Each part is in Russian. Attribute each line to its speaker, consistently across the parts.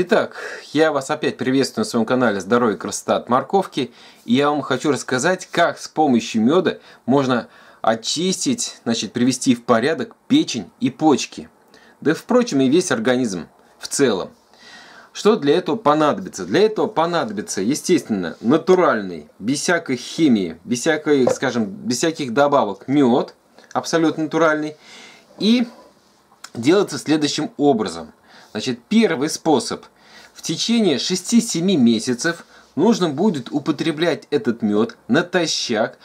Speaker 1: Итак, я вас опять приветствую на своем канале Здоровье, красота от морковки. И я вам хочу рассказать, как с помощью меда можно очистить, значит, привести в порядок печень и почки. Да, впрочем, и весь организм в целом. Что для этого понадобится? Для этого понадобится, естественно, натуральный, без всякой химии, без всякой, скажем, без всяких добавок мед, абсолютно натуральный. И делается следующим образом. Значит, первый способ. В течение 6-7 месяцев нужно будет употреблять этот мед натощак.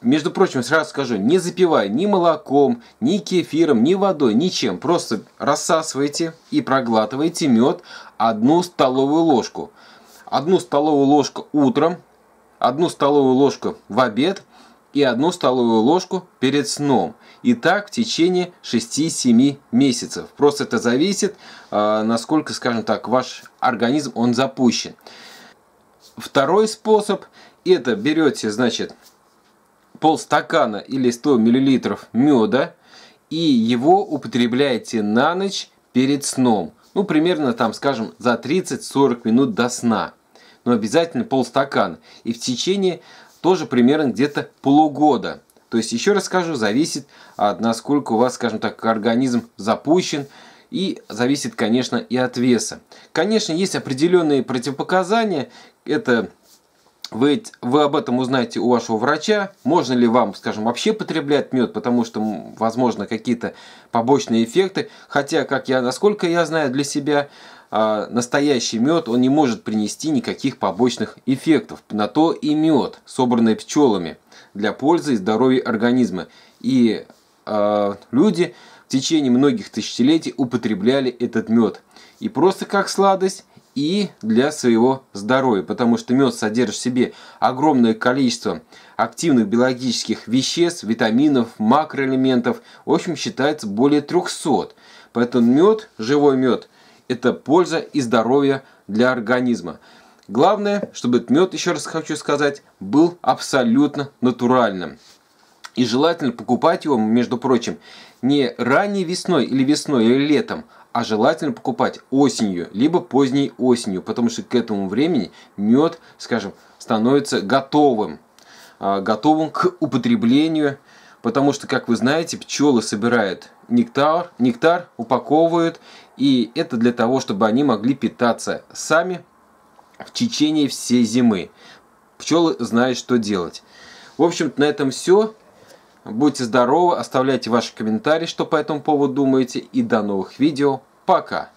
Speaker 1: Между прочим, сразу скажу, не запивая ни молоком, ни кефиром, ни водой, ничем. Просто рассасывайте и проглатывайте мед одну столовую ложку. Одну столовую ложку утром, одну столовую ложку в обед – и одну столовую ложку перед сном. И так в течение 6-7 месяцев. Просто это зависит, а, насколько, скажем так, ваш организм, он запущен. Второй способ, это берете, значит, полстакана или 100 мл меда и его употребляете на ночь перед сном. Ну, примерно там, скажем, за 30-40 минут до сна. Но обязательно полстакана. И в течение тоже примерно где-то полугода. То есть, еще раз скажу, зависит от насколько у вас, скажем так, организм запущен, и зависит, конечно, и от веса. Конечно, есть определенные противопоказания. Это вы, вы об этом узнаете у вашего врача, можно ли вам, скажем, вообще потреблять мед, потому что, возможно, какие-то побочные эффекты. Хотя, как я, насколько я знаю для себя, а, настоящий мед, он не может принести никаких побочных эффектов. На то и мед, собранный пчелами, для пользы и здоровья организма. И э, люди в течение многих тысячелетий употребляли этот мед. И просто как сладость, и для своего здоровья, потому что мед содержит в себе огромное количество активных биологических веществ, витаминов, макроэлементов, в общем считается более 300. Поэтому мед, живой мед, это польза и здоровье для организма. Главное, чтобы этот мед, еще раз хочу сказать, был абсолютно натуральным. И желательно покупать его, между прочим, не ранней весной или весной или летом, а желательно покупать осенью, либо поздней осенью, потому что к этому времени мед, скажем, становится готовым, а, готовым к употреблению, потому что, как вы знаете, пчелы собирают нектар, нектар упаковывают, и это для того, чтобы они могли питаться сами в течение всей зимы. Пчелы знают, что делать. В общем-то, на этом все. Будьте здоровы, оставляйте ваши комментарии, что по этому поводу думаете, и до новых видео. Пока.